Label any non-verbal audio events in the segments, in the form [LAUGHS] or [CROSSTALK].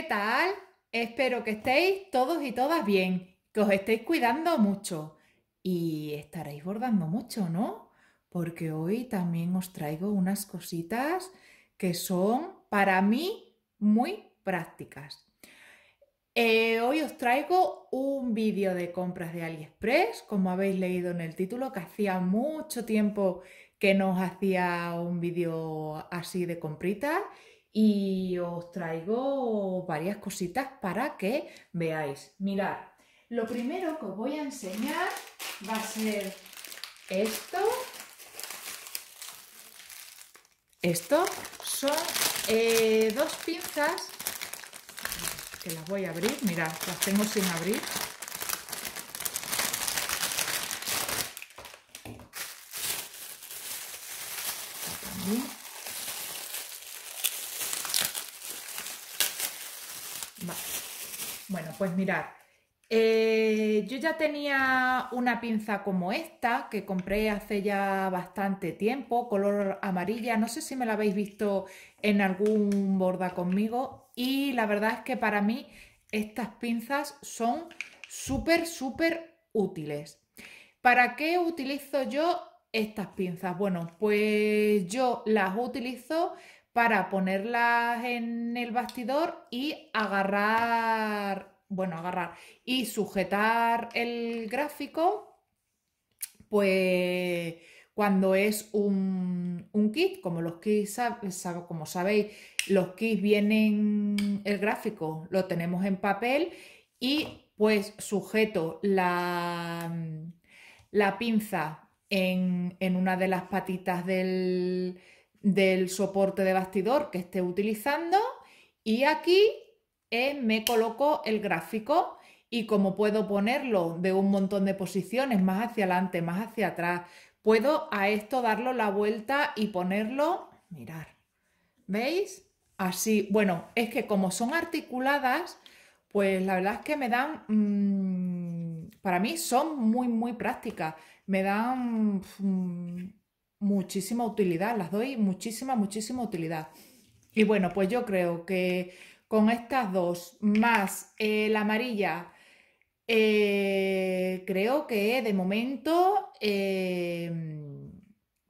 ¿Qué tal? Espero que estéis todos y todas bien, que os estéis cuidando mucho y estaréis bordando mucho, ¿no? Porque hoy también os traigo unas cositas que son para mí muy prácticas. Eh, hoy os traigo un vídeo de compras de AliExpress, como habéis leído en el título, que hacía mucho tiempo que no os hacía un vídeo así de compritas y os traigo varias cositas para que veáis. Mirad, lo primero que os voy a enseñar va a ser esto. Esto son eh, dos pinzas que las voy a abrir. Mirad, las tengo sin abrir. Bueno, pues mirad, eh, yo ya tenía una pinza como esta que compré hace ya bastante tiempo, color amarilla, no sé si me la habéis visto en algún borda conmigo y la verdad es que para mí estas pinzas son súper, súper útiles. ¿Para qué utilizo yo estas pinzas? Bueno, pues yo las utilizo para ponerlas en el bastidor y agarrar, bueno, agarrar y sujetar el gráfico, pues cuando es un, un kit, como los kits, como sabéis, los kits vienen, el gráfico lo tenemos en papel y pues sujeto la, la pinza en, en una de las patitas del, del soporte de bastidor que esté utilizando y aquí eh, me coloco el gráfico y como puedo ponerlo de un montón de posiciones, más hacia adelante, más hacia atrás, puedo a esto darlo la vuelta y ponerlo, mirar, ¿veis? Así, bueno, es que como son articuladas, pues la verdad es que me dan, mm, para mí son muy, muy prácticas, me dan mm, muchísima utilidad, las doy muchísima, muchísima utilidad. Y bueno, pues yo creo que con estas dos, más eh, la amarilla, eh, creo que de momento eh,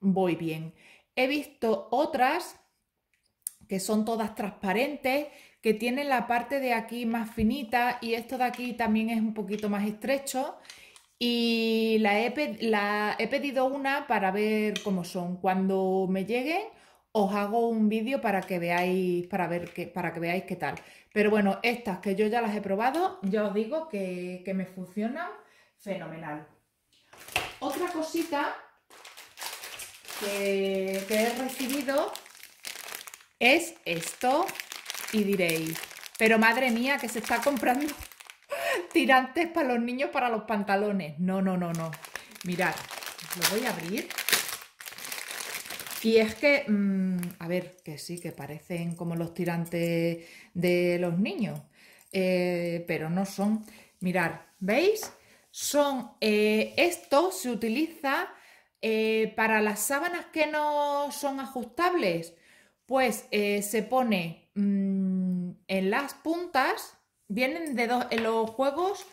voy bien. He visto otras que son todas transparentes, que tienen la parte de aquí más finita y esto de aquí también es un poquito más estrecho. Y la he, pedido una para ver cómo son. Cuando me lleguen, os hago un vídeo para que veáis, para ver que, para que veáis qué tal. Pero bueno, estas que yo ya las he probado, yo os digo que, me funcionan fenomenal. Otra cosita que, que, he recibido es esto. Y diréis, pero madre mía, que se está comprando [LAUGHS] tirantes para los niños, para los pantalones. No, no, no, no. Mirad, lo voy a abrir. Y es que, mm, a ver, que sí, que parecen como los tirantes de los niños, eh, pero no son. Mirad, ¿veis? Son, eh, esto se utiliza eh, para las sábanas que no son ajustables. Pues se pone mm, en las puntas vienen de dos, en los juegos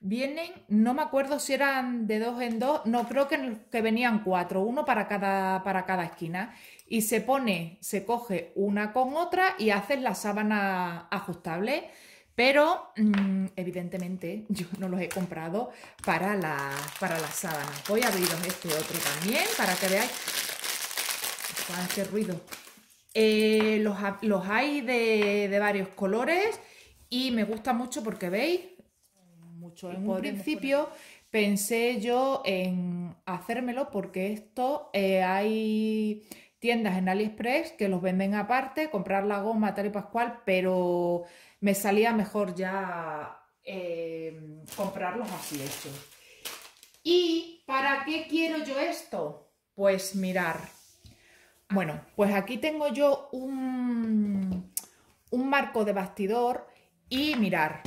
vienen, no me acuerdo si eran de dos en dos, no creo que, venían cuatro, uno para cada, para cada esquina. Y se pone, se coge una con otra y haces la sábana ajustable. Pero mm, evidentemente [LAUGHS] yo no los he comprado para la, para sábana. Voy a abriros este otro también para que veáis. ¡Qué ruido! Eh, los, hay de, de varios colores y me gusta mucho porque veis, mucho en un principio pensé yo en hacérmelo porque esto eh, hay tiendas en AliExpress que los venden aparte, comprar la goma tal y pascual, pero me salía mejor ya eh, comprarlos así hechos. ¿Y para qué quiero yo esto? Pues mirar. Bueno, pues aquí tengo yo un, un marco de bastidor y mirar.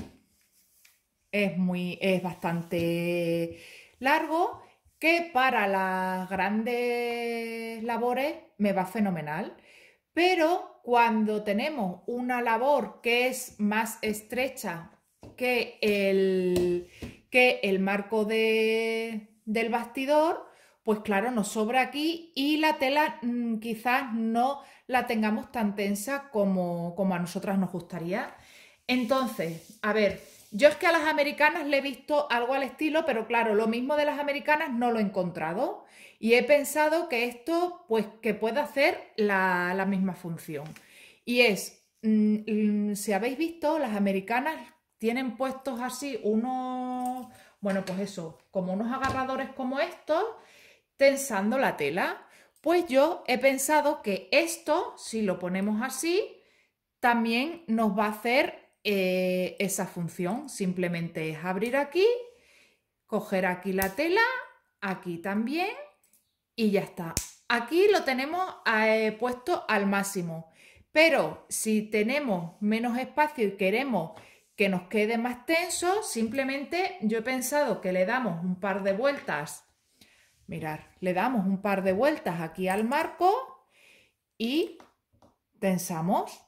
Es, muy, es bastante largo, que para las grandes labores me va fenomenal, pero cuando tenemos una labor que es más estrecha que el, que el marco de, del bastidor, pues claro, nos sobra aquí y la tela mm, quizás no la tengamos tan tensa como, como a nosotras nos gustaría. Entonces, a ver, yo es que a las americanas le he visto algo al estilo, pero claro, lo mismo de las americanas no lo he encontrado y he pensado que esto, pues, que puede hacer la, misma función. Y es, mm, mm, si habéis visto, las americanas tienen puestos así unos, bueno, pues eso, como unos agarradores como estos, tensando la tela. Pues yo he pensado que esto, si lo ponemos así, también nos va a hacer eh, esa función. Simplemente es abrir aquí, coger aquí la tela, aquí también y ya está. Aquí lo tenemos eh, puesto al máximo, pero si tenemos menos espacio y queremos que nos quede más tenso, simplemente yo he pensado que le damos un par de vueltas. Mirar, le damos un par de vueltas aquí al marco y tensamos.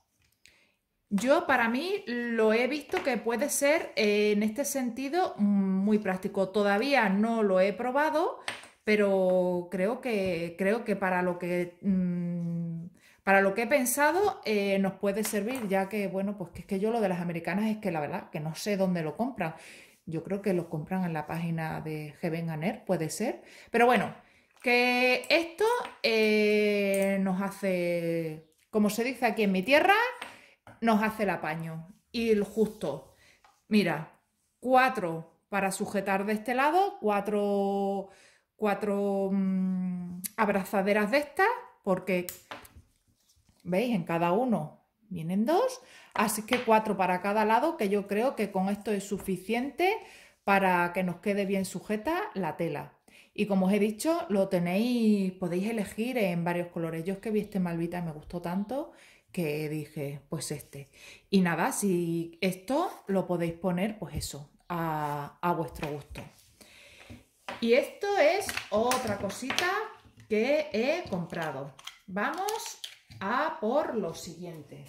Yo para mí lo he visto que puede ser eh, en este sentido muy práctico. Todavía no lo he probado, pero creo que, creo que para lo que... Mm, para lo que he pensado eh, nos puede servir, ya que, bueno, pues que es que yo lo de las americanas es que la verdad que no sé dónde lo compran. Yo creo que lo compran en la página de Heaven puede ser. Pero bueno, que esto eh, nos hace, como se dice aquí en mi tierra, nos hace el apaño. Y el justo, mira, cuatro para sujetar de este lado, cuatro, cuatro mm, abrazaderas de estas, porque, ¿veis? En cada uno vienen dos, así que cuatro para cada lado, que yo creo que con esto es suficiente para que nos quede bien sujeta la tela. Y como os he dicho, lo tenéis, podéis elegir en varios colores. Yo es que vi este malvita y me gustó tanto que dije, pues este. Y nada, si esto lo podéis poner, pues eso, a, a vuestro gusto. Y esto es otra cosita que he comprado. Vamos a por lo siguiente.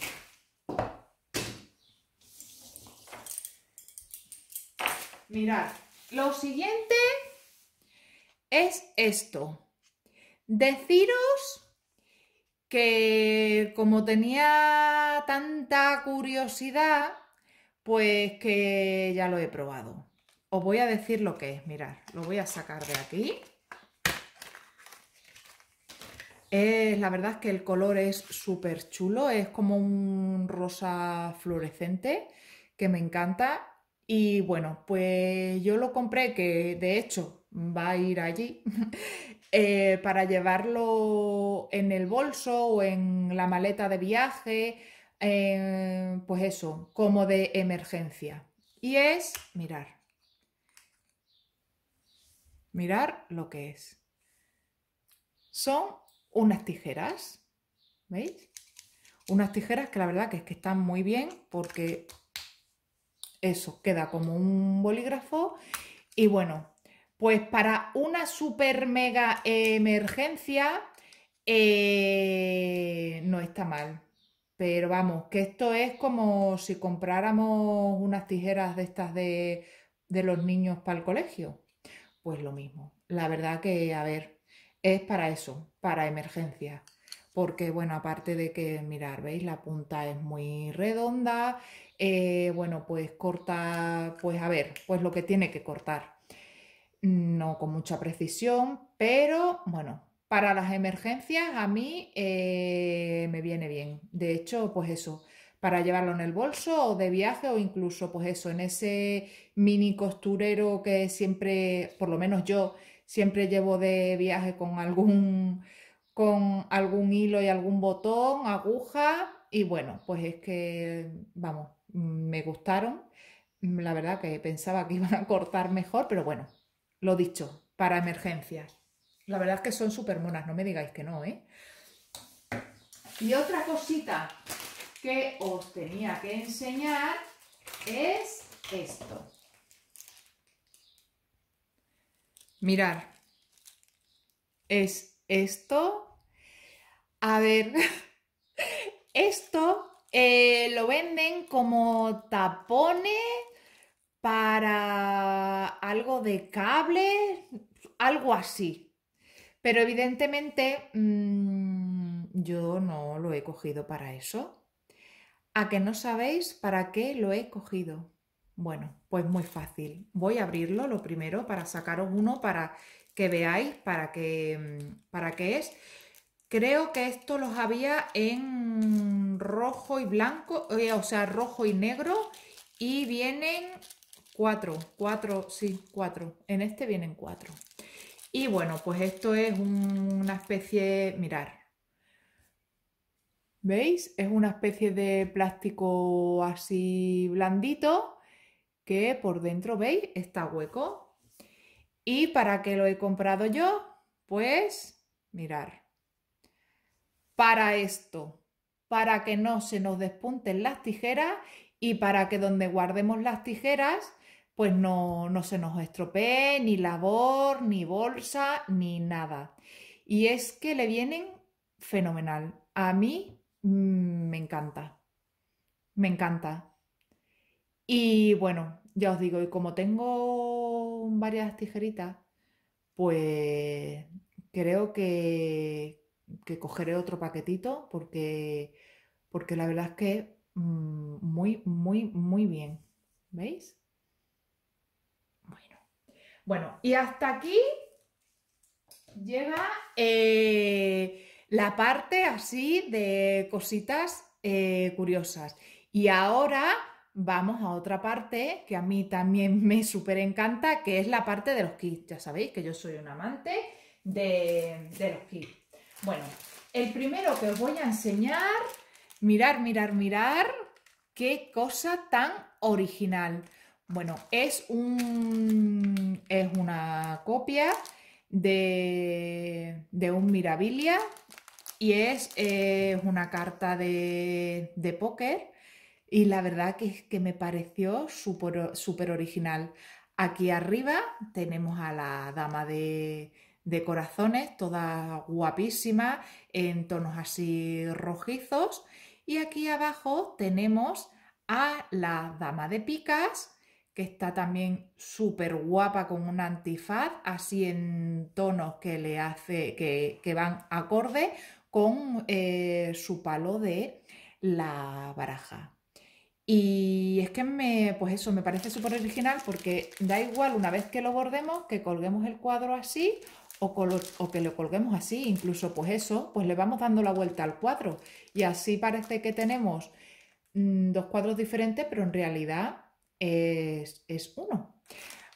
Mirad, lo siguiente es esto. Deciros que como tenía tanta curiosidad, pues que ya lo he probado. Os voy a decir lo que es, mirad, lo voy a sacar de aquí. la verdad es que el color es súper chulo, es como un rosa fluorescente que me encanta. Y bueno, pues yo lo compré, que de hecho va a ir allí, [LAUGHS] Eh, para llevarlo en el bolso o en la maleta de viaje, eh, pues eso, como de emergencia. Y es mirar. Mirar lo que es. Son unas tijeras, ¿veis? Unas tijeras que la verdad que es que están muy bien porque eso queda como un bolígrafo y bueno, pues para una super mega emergencia eh, no está mal. Pero vamos, que esto es como si compráramos unas tijeras de estas de, los niños para el colegio. Pues lo mismo. La verdad que, a ver, es para eso, para emergencia. Porque, bueno, aparte de que, mirar, ¿veis? La punta es muy redonda. Eh, bueno, pues corta, pues a ver, pues lo que tiene que cortar no con mucha precisión, pero bueno, para las emergencias a mí eh, me viene bien. De hecho, pues eso, para llevarlo en el bolso o de viaje o incluso pues eso, en ese mini costurero que siempre, por lo menos yo, siempre llevo de viaje con algún, con algún hilo y algún botón, aguja y bueno, pues es que, vamos, me gustaron. La verdad que pensaba que iban a cortar mejor, pero bueno, lo dicho, para emergencias. La verdad es que son súper monas, no me digáis que no, ¿eh? Y otra cosita que os tenía que enseñar es esto. Mirar. Es esto. A ver, [LAUGHS] esto eh, lo venden como tapones para algo de cable, algo así. Pero evidentemente mm, yo no lo he cogido para eso. ¿A que no sabéis para qué lo he cogido? Bueno, pues muy fácil. Voy a abrirlo lo primero para sacaros uno para que veáis para qué, mm, para qué es. Creo que esto los había en rojo y blanco, eh, o sea, rojo y negro. Y vienen Cuatro, cuatro, sí, cuatro. En este vienen cuatro. Y bueno, pues esto es una especie, mirar. ¿Veis? Es una especie de plástico así blandito que por dentro, ¿veis? Está hueco. ¿Y para qué lo he comprado yo? Pues, mirar. Para esto, para que no se nos despunten las tijeras y para que donde guardemos las tijeras pues no, se nos estropee ni labor, ni bolsa, ni nada. Y es que le vienen fenomenal. A mí mm, me encanta. Me encanta. Y bueno, ya os digo, y como tengo varias tijeritas, pues creo que, cogeré otro paquetito porque, porque la verdad es que mm, muy, muy, muy bien. ¿Veis? Bueno, y hasta aquí llega eh, la parte así de cositas eh, curiosas. Y ahora vamos a otra parte que a mí también me súper encanta, que es la parte de los kits. Ya sabéis que yo soy un amante de, de los kits. Bueno, el primero que os voy a enseñar, mirar, mirar, mirar, qué cosa tan original. Bueno, es, es una copia de, un Mirabilia y es eh, una carta de, póker y la verdad que que me pareció súper super original. Aquí arriba tenemos a la dama de, de corazones, toda guapísima, en tonos así rojizos. Y aquí abajo tenemos a la dama de picas que está también súper guapa con un antifaz, así en tonos que le hace, que, van acorde con eh, su palo de la baraja. Y es que me, pues eso, me parece súper original porque da igual una vez que lo bordemos que colguemos el cuadro así o, que lo colguemos así, incluso pues eso, pues le vamos dando la vuelta al cuadro. Y así parece que tenemos mm, dos cuadros diferentes, pero en realidad es, uno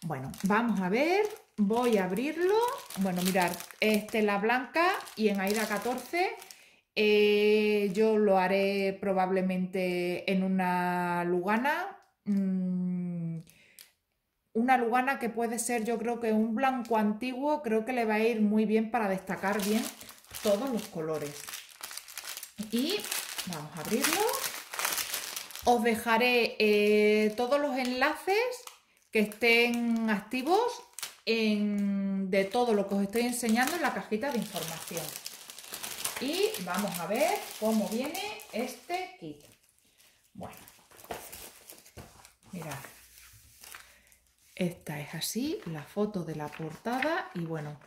Bueno, vamos a ver, voy a abrirlo. Bueno, mirar este la blanca y en Aida 14 eh, yo lo haré probablemente en una lugana. Mm, una lugana que puede ser, yo creo que un blanco antiguo, creo que le va a ir muy bien para destacar bien todos los colores. Y vamos a abrirlo. Os dejaré eh, todos los enlaces que estén activos de todo lo que os estoy enseñando en la cajita de información. Y vamos a ver cómo viene este kit. Bueno, mirad. Esta es así, la foto de la portada y bueno,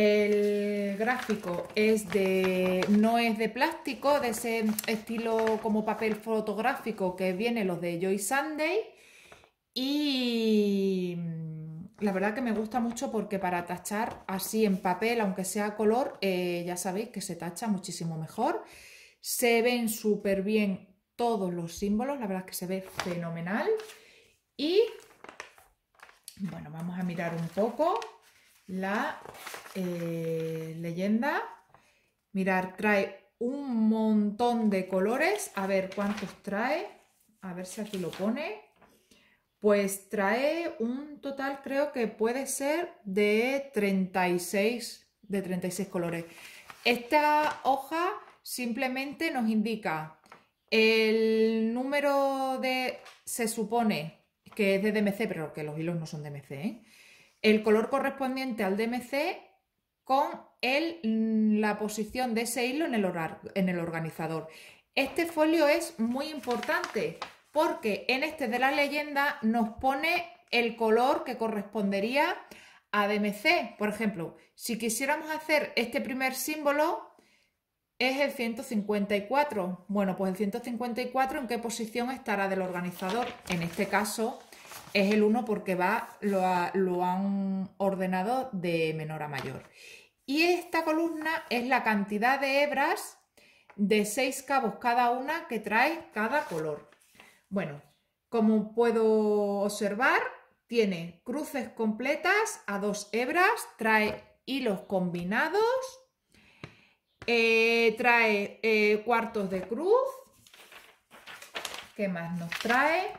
el gráfico es de, no es de plástico, de ese estilo como papel fotográfico que viene los de Joy Sunday. Y mm, la verdad que me gusta mucho porque para tachar así en papel, aunque sea color, eh, ya sabéis que se tacha muchísimo mejor. Se ven súper bien todos los símbolos, la verdad que se ve fenomenal. Y bueno, vamos a mirar un poco la eh, leyenda. Mirar, trae un montón de colores. A ver cuántos trae. A ver si aquí lo pone. Pues trae un total, creo que puede ser de 36, de 36 colores. Esta hoja simplemente nos indica el número de, se supone que es de DMC, pero que los hilos no son DMC, ¿eh? el color correspondiente al DMC con mm, la posición de ese hilo en el, en el organizador. Este folio es muy importante porque en este de la leyenda nos pone el color que correspondería a DMC. Por ejemplo, si quisiéramos hacer este primer símbolo, es el 154. Bueno, pues el 154 en qué posición estará del organizador. En este caso, es el 1 porque va, lo, han ordenado de menor a mayor. Y esta columna es la cantidad de hebras de 6 cabos cada una que trae cada color. Bueno, como puedo observar, tiene cruces completas a dos hebras, trae hilos combinados, eh, trae eh, cuartos de cruz, ¿qué más nos trae?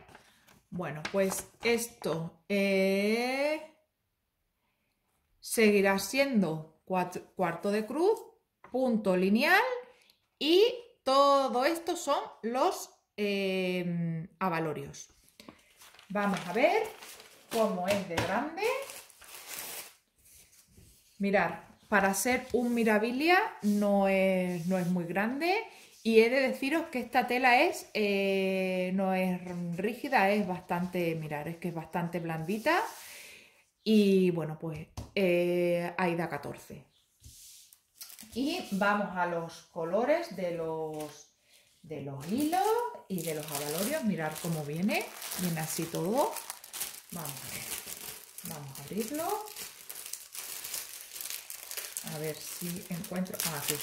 Bueno, pues esto eh, seguirá siendo cuarto de cruz, punto lineal y todo esto son los em, avalorios. Vamos a ver cómo es de grande. Mirar, para ser un mirabilia no es muy grande. Y he de deciros que esta tela es, eh, no es rígida, es bastante, mirar, es que es bastante blandita. Y bueno, pues eh, ahí da 14. Y vamos a los colores de los, de los hilos y de los abalorios. Mirar cómo viene, viene así todo. Vamos a ver, vamos a abrirlo. A ver si encuentro... Ah, sí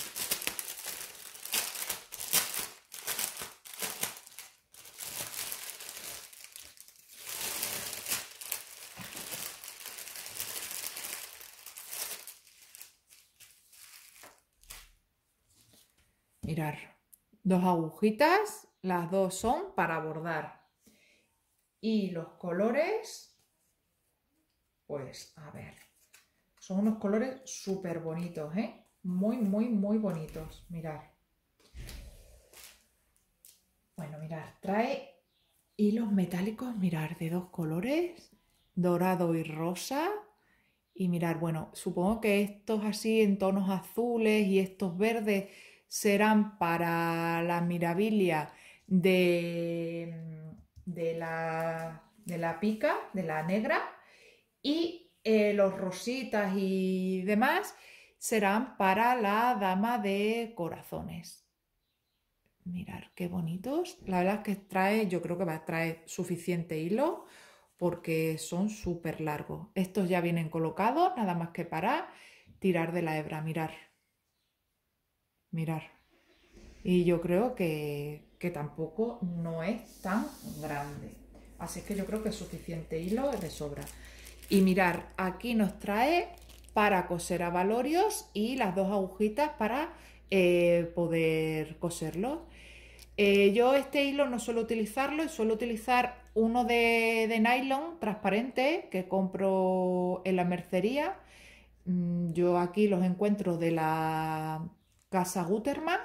mirar, dos agujitas, las dos son para bordar. Y los colores, pues a ver, son unos colores súper bonitos, ¿eh? Muy, muy, muy bonitos, mirar. Bueno, mirar, trae hilos metálicos, mirar, de dos colores, dorado y rosa. Y mirar, bueno, supongo que estos así en tonos azules y estos verdes serán para la mirabilia mm, de, la, pica, de la negra, y eh, los rositas y demás serán para la dama de corazones. Mirar qué bonitos. La verdad es que trae, yo creo que va a traer suficiente hilo porque son súper largos. Estos ya vienen colocados, nada más que para tirar de la hebra. Mirar, mirar. Y yo creo que, tampoco no es tan grande. Así que yo creo que es suficiente hilo de sobra. Y mirar, aquí nos trae para coser a valorios y las dos agujitas para eh, poder coserlo eh, yo este hilo no suelo utilizarlo, suelo utilizar uno de, de nylon transparente que compro en la mercería. Mm, yo aquí los encuentro de la Casa Guterman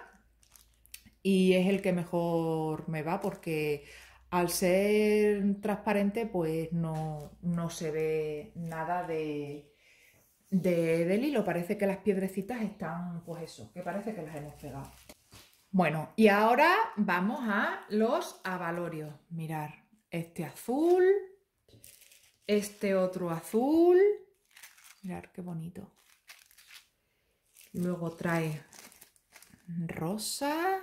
y es el que mejor me va porque al ser transparente pues no, se ve nada de, de, del hilo, parece que las piedrecitas están pues eso, que parece que las hemos pegado. Bueno, y ahora vamos a los avalorios. Mirar, este azul, este otro azul. Mirar qué bonito. Luego trae rosa,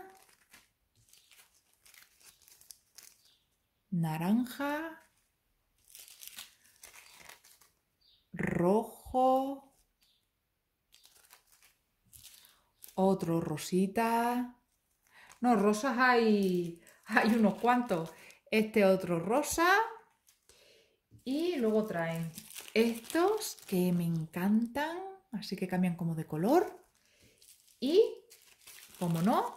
naranja, rojo, otro rosita. No, rosas hay, hay unos cuantos. Este otro rosa. Y luego traen estos que me encantan, así que cambian como de color. Y como no,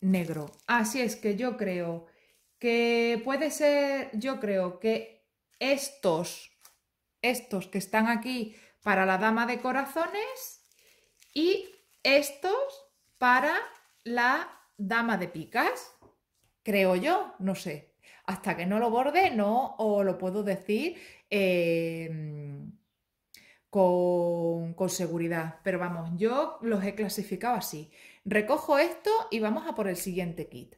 negro. Así es que yo creo que puede ser, yo creo que estos, estos que están aquí para la dama de corazones y estos para la dama de picas, creo yo, no sé. Hasta que no lo borde, no, o lo puedo decir em, con seguridad. Pero vamos, yo los he clasificado así recojo esto y vamos a por el siguiente kit.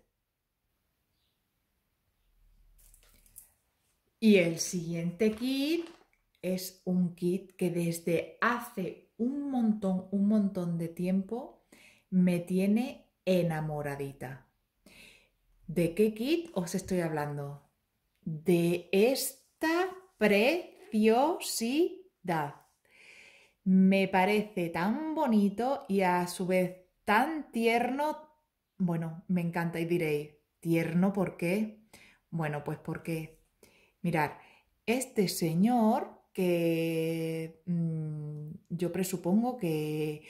Y el siguiente kit es un kit que desde hace un montón, un montón de tiempo me tiene enamoradita. ¿De qué kit os estoy hablando? De esta preciosidad. Me parece tan bonito y a su vez tan tierno, bueno, me encanta y diréis, ¿tierno por qué? Bueno, pues porque, mirar, este señor que mm, yo presupongo que,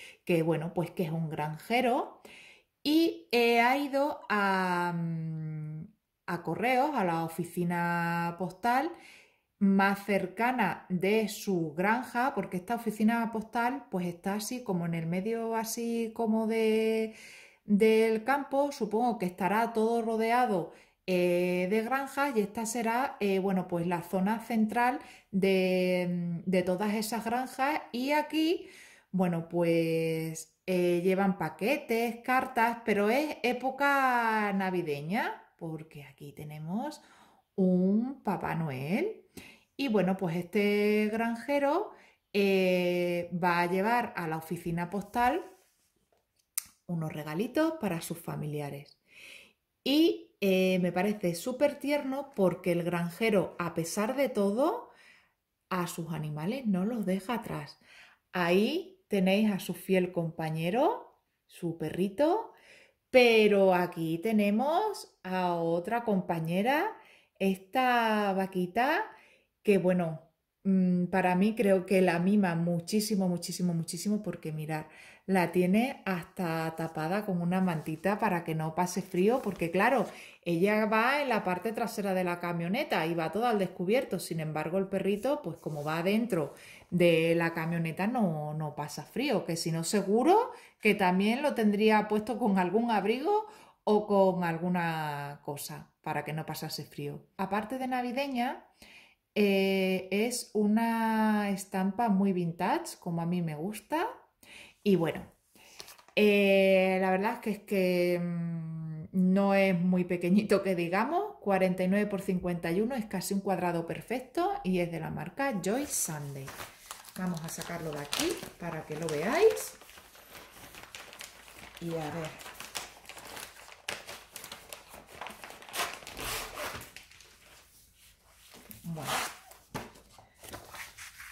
bueno, pues que es un granjero y he ido a, mm, a correos, a la oficina postal más cercana de su granja, porque esta oficina postal pues está así como en el medio así como de del campo, supongo que estará todo rodeado eh, de granjas y esta será, eh, bueno, pues la zona central de, todas esas granjas y aquí, bueno, pues eh, llevan paquetes, cartas, pero es época navideña porque aquí tenemos un Papá Noel. Y bueno, pues este granjero eh, va a llevar a la oficina postal unos regalitos para sus familiares. Y eh, me parece súper tierno porque el granjero, a pesar de todo, a sus animales no los deja atrás. Ahí tenéis a su fiel compañero, su perrito, pero aquí tenemos a otra compañera esta vaquita que bueno, mm, para mí creo que la mima muchísimo, muchísimo, muchísimo porque mirar, la tiene hasta tapada con una mantita para que no pase frío porque claro, ella va en la parte trasera de la camioneta y va todo al descubierto, sin embargo el perrito pues como va adentro de la camioneta no, no pasa frío, que si no seguro que también lo tendría puesto con algún abrigo o con alguna cosa para que no pasase frío. Aparte de navideña, eh, es una estampa muy vintage, como a mí me gusta. Y bueno, eh, la verdad es que es que mm, no es muy pequeñito que digamos, 49 por 51 es casi un cuadrado perfecto y es de la marca Joy Sunday. Vamos a sacarlo de aquí para que lo veáis. Y a ver, Bueno,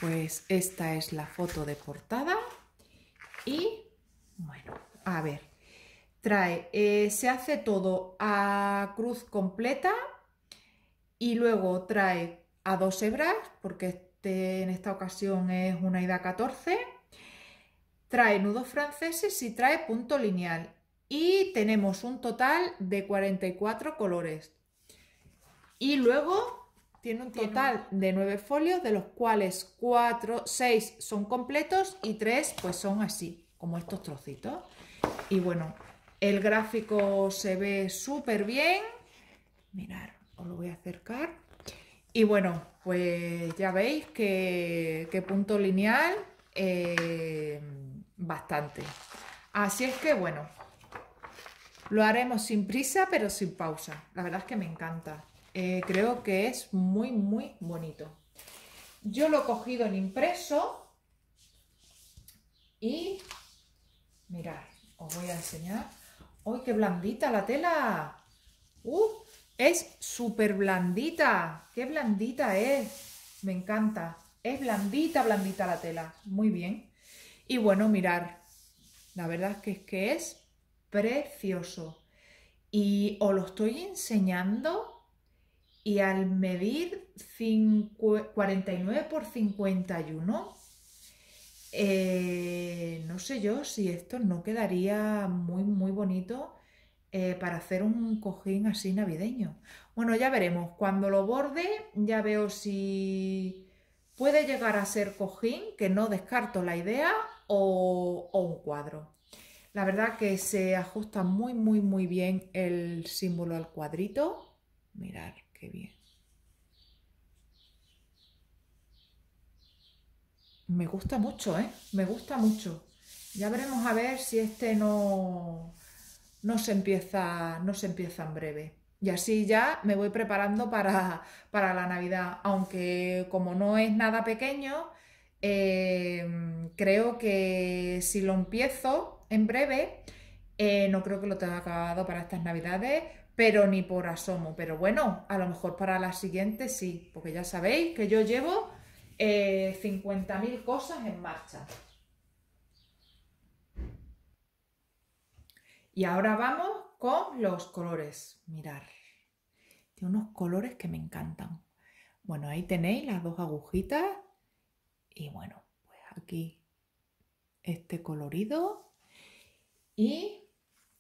pues esta es la foto de portada y bueno, a ver, trae, eh, se hace todo a cruz completa y luego trae a dos hebras, porque este, en esta ocasión es una ida 14, trae nudos franceses y trae punto lineal y tenemos un total de 44 colores. Y luego tiene un total de nueve folios, de los cuales cuatro, seis son completos y tres pues son así, como estos trocitos. Y bueno, el gráfico se ve súper bien. Mirad, os lo voy a acercar. Y bueno, pues ya veis que, punto lineal eh, bastante. Así es que bueno, lo haremos sin prisa pero sin pausa. La verdad es que me encanta. Eh, creo que es muy, muy bonito. Yo lo he cogido en impreso y mirad, os voy a enseñar. ¡Uy, qué blandita la tela! ¡Uh! Es súper blandita. ¡Qué blandita es! Me encanta. Es blandita, blandita la tela. Muy bien. Y bueno, mirar. La verdad que es que es precioso. Y os lo estoy enseñando y al medir 49 por 51, eh, no sé yo si esto no quedaría muy, muy bonito eh, para hacer un cojín así navideño. Bueno, ya veremos. Cuando lo borde, ya veo si puede llegar a ser cojín, que no descarto la idea, o, o un cuadro. La verdad que se ajusta muy, muy, muy bien el símbolo al cuadrito. Mirad bien. Me gusta mucho, ¿eh? Me gusta mucho. Ya veremos a ver si este no, no, se, empieza, no se empieza en breve. Y así ya me voy preparando para, para la Navidad. Aunque como no es nada pequeño, eh, creo que si lo empiezo en breve, eh, no creo que lo tenga acabado para estas navidades, pero ni por asomo. Pero bueno, a lo mejor para la siguiente sí, porque ya sabéis que yo llevo 50.000 eh, cosas en marcha. Y ahora vamos con los colores. Mirar. Tiene unos colores que me encantan. Bueno, ahí tenéis las dos agujitas. Y bueno, pues aquí este colorido. Y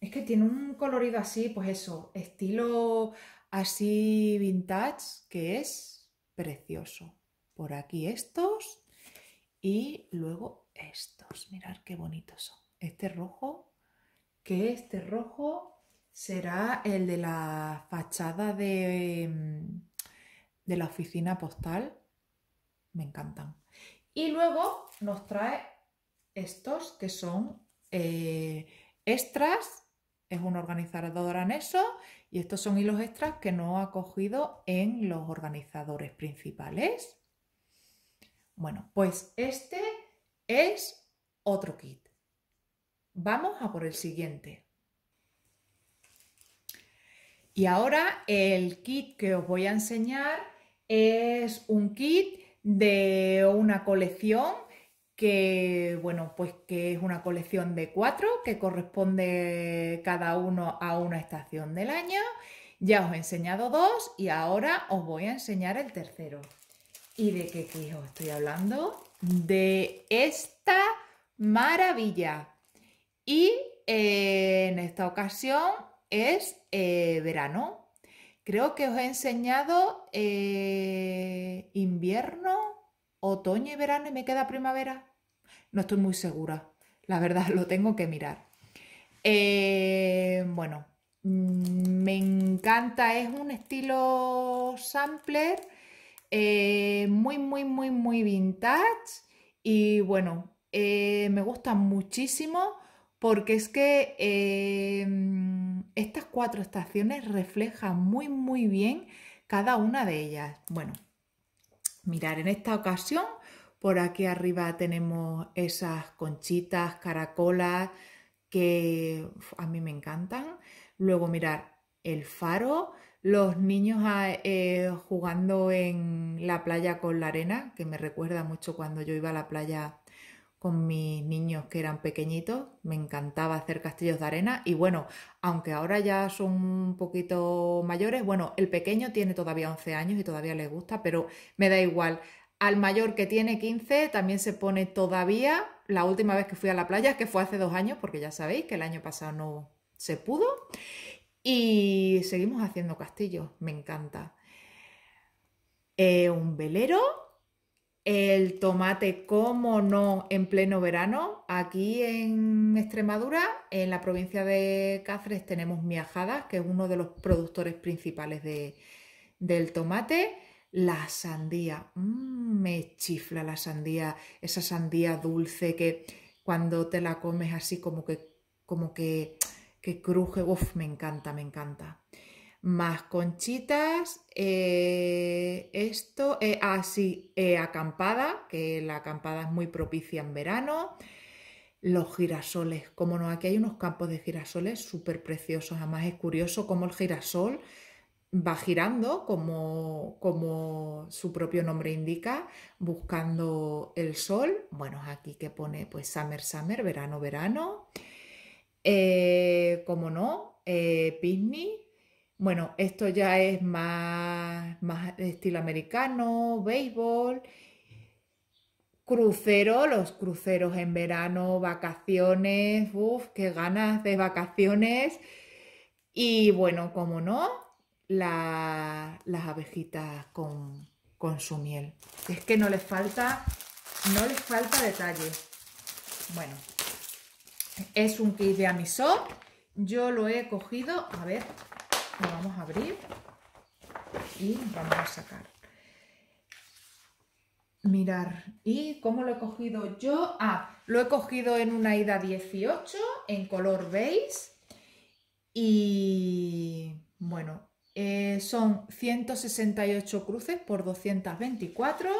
es que tiene un colorido así, pues eso, estilo así vintage, que es precioso. Por aquí estos y luego estos. Mirad qué bonitos son. Este rojo, que este rojo será el de la fachada de, mm, de la oficina postal. Me encantan. Y luego nos trae estos que son eh, extras es un organizador anexo y estos son hilos extras que no ha cogido en los organizadores principales. Bueno, pues este es otro kit. Vamos a por el siguiente. Y ahora el kit que os voy a enseñar es un kit de una colección que bueno, pues que es una colección de cuatro que corresponde cada uno a una estación del año. Ya os he enseñado dos y ahora os voy a enseñar el tercero. ¿Y de qué, os estoy hablando? De esta maravilla. Y eh, en esta ocasión es eh, verano. Creo que os he enseñado eh, invierno, otoño y verano y me queda primavera. No estoy muy segura, la verdad, [LAUGHS] lo tengo que mirar. Eh, bueno, mm, me encanta, es un estilo sampler eh, muy, muy, muy, muy vintage y bueno, eh, me gusta muchísimo porque es que estas cuatro estaciones reflejan muy, muy bien cada una de ellas. Bueno, Mirar, en esta ocasión por aquí arriba tenemos esas conchitas, caracolas que a mí me encantan. Luego mirar el faro, los niños ah, eh, jugando en la playa con la arena, que me recuerda mucho cuando yo iba a la playa con mis niños que eran pequeñitos, me encantaba hacer castillos de arena y bueno, aunque ahora ya son un poquito mayores, bueno, el pequeño tiene todavía 11 años y todavía le gusta, pero me da igual. Al mayor que tiene 15 también se pone todavía, la última vez que fui a la playa, que fue hace dos años, porque ya sabéis que el año pasado no se pudo, y seguimos haciendo castillos, me encanta. Eh, un velero el tomate, cómo no, en pleno verano. Aquí en Extremadura, en la provincia de Cáceres, tenemos Miajadas, que es uno de los productores principales del tomate. La sandía, mm, me chifla la sandía, esa sandía dulce que cuando te la comes así como que, como que, que cruje, uff, me encanta, me encanta más conchitas, eh, esto, eh, así, ah, eh, acampada, que la acampada es muy propicia en verano, los girasoles, como no, aquí hay unos campos de girasoles súper preciosos, además es curioso cómo el girasol va girando, como, como su propio nombre indica, buscando el sol, bueno, aquí que pone pues summer, summer, verano, verano, como no, picnic, bueno, esto ya es más, más estilo americano, béisbol, crucero, los cruceros en verano, vacaciones, uff, qué ganas de vacaciones. Y bueno, como no, las abejitas con, con su miel. Es que no les falta, no les falta detalle. Bueno, es un kit de Amisor, Yo lo he cogido, a ver, lo vamos a abrir y vamos a sacar. Mirar, ¿y cómo lo he cogido yo? Ah, lo he cogido en una ida 18 en color beige y bueno, eh, son 168 cruces por 224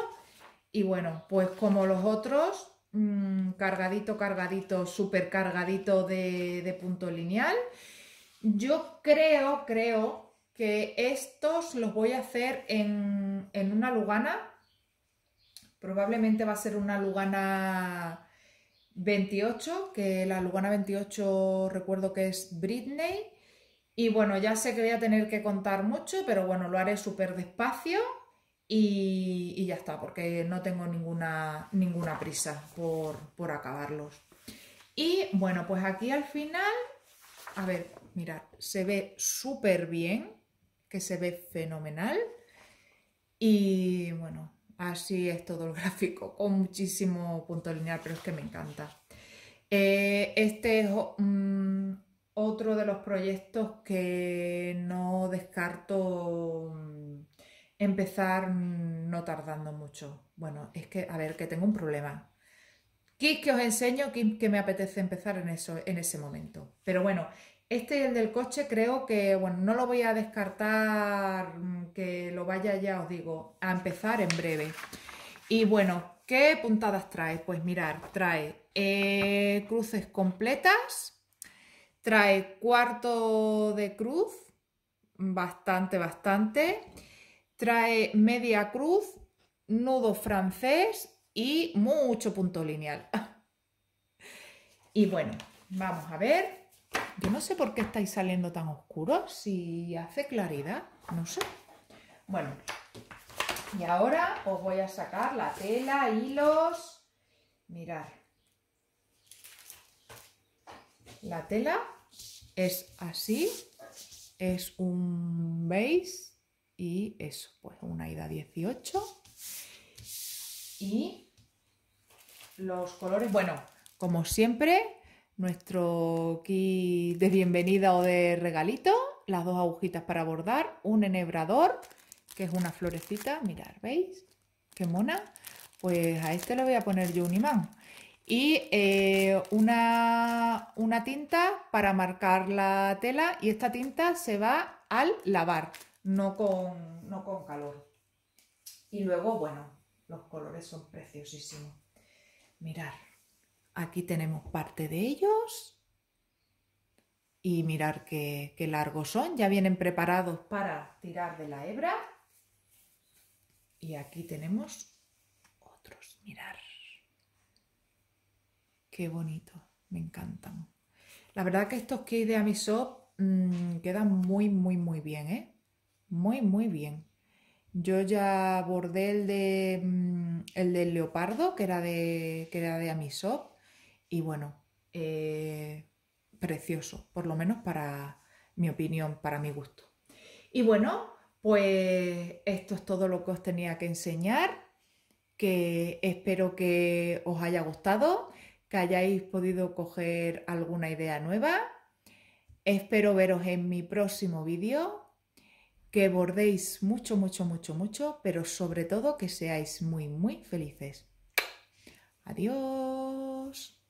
y bueno, pues como los otros, mm, cargadito, cargadito, super cargadito de, de punto lineal. Yo creo, creo que estos los voy a hacer en, una lugana. Probablemente va a ser una lugana 28, que la lugana 28 recuerdo que es Britney. Y bueno, ya sé que voy a tener que contar mucho, pero bueno, lo haré súper despacio y, ya está, porque no tengo ninguna, ninguna prisa por, por acabarlos. Y bueno, pues aquí al final, a ver, Mirad, se ve súper bien, que se ve fenomenal. Y bueno, así es todo el [LAUGHS] gráfico, con muchísimo punto lineal, pero es que me encanta. Eh, este es mm, otro de los proyectos que no descarto mm, empezar mm, no tardando mucho. Bueno, es que, a ver, que tengo un problema. ¿Qué que os enseño? ¿Qué, que me apetece empezar en, eso, en ese momento? Pero bueno, este el del coche creo que, bueno, no lo voy a descartar, mm, que lo vaya ya, os digo, a empezar en breve. Y bueno, ¿qué puntadas trae? Pues mirar, trae eh, cruces completas, trae cuarto de cruz, bastante, bastante, trae media cruz, nudo francés y mucho punto lineal. [LAUGHS] y bueno, vamos a ver yo no sé por qué estáis saliendo tan oscuros, si hace claridad, no sé. Bueno, y ahora os voy a sacar la tela, hilos, mirad. La tela es así, es un beige y eso, pues una ida 18. Y los colores, bueno, como siempre, nuestro kit de bienvenida o de regalito, las dos agujitas para bordar, un enhebrador, que es una florecita, mirar, ¿veis? Qué mona. Pues a este le voy a poner yo un imán. Y eh, una, una tinta para marcar la tela y esta tinta se va al lavar, no con, no con calor. Y luego, bueno, los colores son preciosísimos. Mirar. Aquí tenemos parte de ellos. Y mirar qué, largos son. Ya vienen preparados para tirar de la hebra. Y aquí tenemos otros. Mirar. Qué bonito. Me encantan. La verdad que estos kits de Amisop mm, quedan muy, muy, muy bien. ¿eh? Muy, muy bien. Yo ya bordé el de mm, el del leopardo, que era de, que era de Amisop y bueno, eh, precioso, por lo menos para mi opinión, para mi gusto. Y bueno, pues esto es todo lo que os tenía que enseñar, que espero que os haya gustado, que hayáis podido coger alguna idea nueva. Espero veros en mi próximo vídeo, que bordéis mucho, mucho, mucho, mucho, pero sobre todo que seáis muy, muy felices. Adiós.